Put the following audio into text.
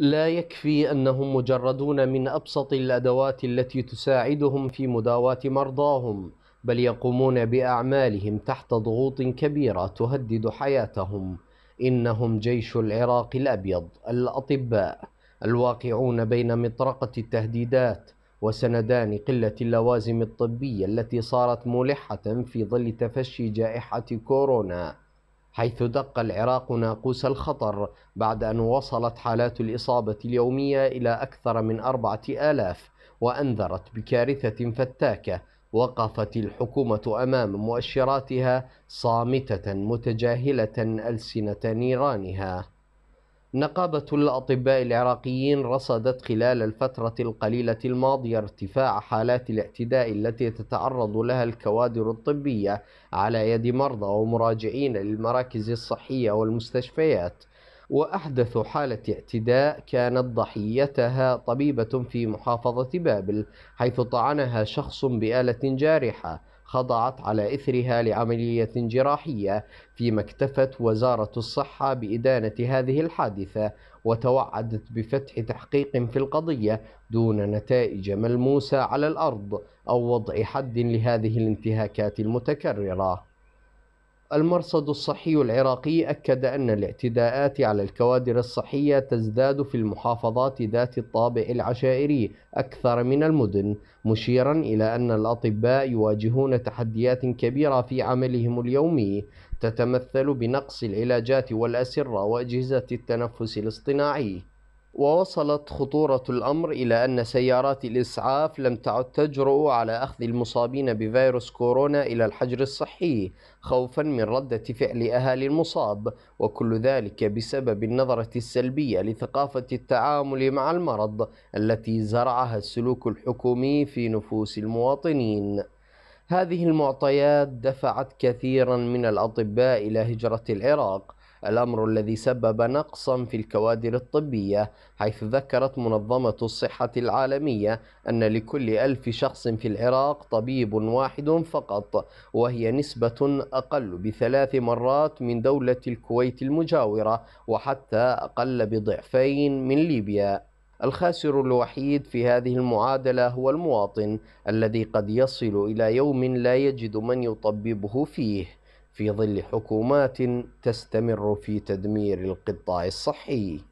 لا يكفي أنهم مجردون من أبسط الأدوات التي تساعدهم في مداواة مرضاهم بل يقومون بأعمالهم تحت ضغوط كبيرة تهدد حياتهم إنهم جيش العراق الأبيض الأطباء الواقعون بين مطرقة التهديدات وسندان قلة اللوازم الطبية التي صارت ملحة في ظل تفشي جائحة كورونا حيث دق العراق ناقوس الخطر بعد أن وصلت حالات الإصابة اليومية إلى أكثر من أربعة آلاف وأنذرت بكارثة فتاكة وقفت الحكومة أمام مؤشراتها صامتة متجاهلة ألسنة نيرانها نقابة الأطباء العراقيين رصدت خلال الفترة القليلة الماضية ارتفاع حالات الاعتداء التي تتعرض لها الكوادر الطبية على يد مرضى ومراجعين للمراكز الصحية والمستشفيات وأحدث حالة اعتداء كانت ضحيتها طبيبة في محافظة بابل حيث طعنها شخص بآلة جارحة خضعت على إثرها لعملية جراحية فيما اكتفت وزارة الصحة بإدانة هذه الحادثة وتوعدت بفتح تحقيق في القضية دون نتائج ملموسة على الأرض أو وضع حد لهذه الانتهاكات المتكررة المرصد الصحي العراقي أكد أن الاعتداءات على الكوادر الصحية تزداد في المحافظات ذات الطابع العشائري أكثر من المدن، مشيرا إلى أن الأطباء يواجهون تحديات كبيرة في عملهم اليومي تتمثل بنقص العلاجات والأسرة وأجهزة التنفس الاصطناعي. ووصلت خطورة الأمر إلى أن سيارات الإسعاف لم تعد تجرؤ على أخذ المصابين بفيروس كورونا إلى الحجر الصحي خوفا من ردة فعل أهالي المصاب وكل ذلك بسبب النظرة السلبية لثقافة التعامل مع المرض التي زرعها السلوك الحكومي في نفوس المواطنين هذه المعطيات دفعت كثيرا من الأطباء إلى هجرة العراق الأمر الذي سبب نقصا في الكوادر الطبية حيث ذكرت منظمة الصحة العالمية أن لكل ألف شخص في العراق طبيب واحد فقط وهي نسبة أقل بثلاث مرات من دولة الكويت المجاورة وحتى أقل بضعفين من ليبيا الخاسر الوحيد في هذه المعادلة هو المواطن الذي قد يصل إلى يوم لا يجد من يطببه فيه في ظل حكومات تستمر في تدمير القطاع الصحي